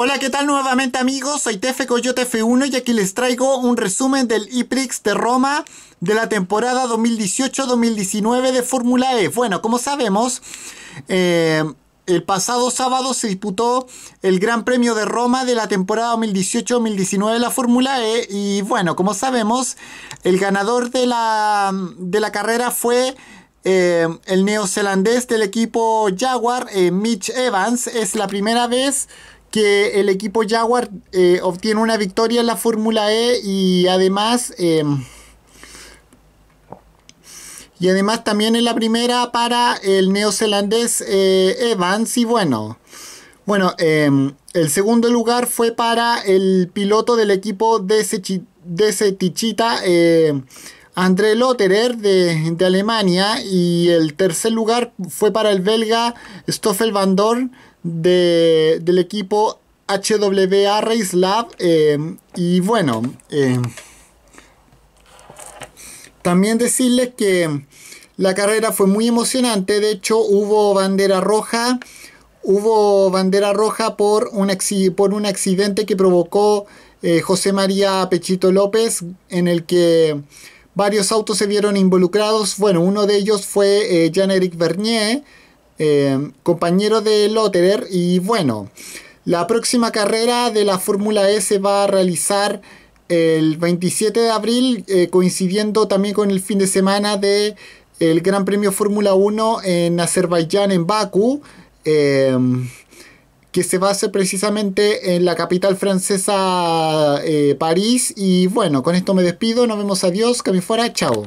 Hola, ¿qué tal nuevamente amigos? Soy Tefe Coyote F1 y aquí les traigo un resumen del IPRIX de Roma de la temporada 2018-2019 de Fórmula E. Bueno, como sabemos, eh, el pasado sábado se disputó el Gran Premio de Roma de la temporada 2018-2019 de la Fórmula E y bueno, como sabemos, el ganador de la, de la carrera fue eh, el neozelandés del equipo Jaguar, eh, Mitch Evans. Es la primera vez que el equipo Jaguar eh, obtiene una victoria en la Fórmula E y además... Em, y además también es la primera para el neozelandés eh, Evans. Y bueno, bueno em, el segundo lugar fue para el piloto del equipo de, Sechi, de eh, André Lotterer de, Alemania y el tercer lugar fue para el belga Stoffel Van del equipo HWA Race Lab em, y bueno em, también decirles que la carrera fue muy emocionante de hecho hubo bandera roja hubo bandera roja por un, por un accidente que provocó eh, José María Pechito López en el que Varios autos se vieron involucrados. Bueno, uno de ellos fue eh, Jean-Éric Bernier, em, compañero de Lotterer. Y bueno, la próxima carrera de la Fórmula E se va a realizar el 27 de abril, eh, coincidiendo también con el fin de semana de el Gran Premio Fórmula 1 en Azerbaiyán, en Baku. Em, que se base precisamente en la capital francesa eh, París. Y bueno, con esto me despido, nos vemos, adiós, que me fuera, chao.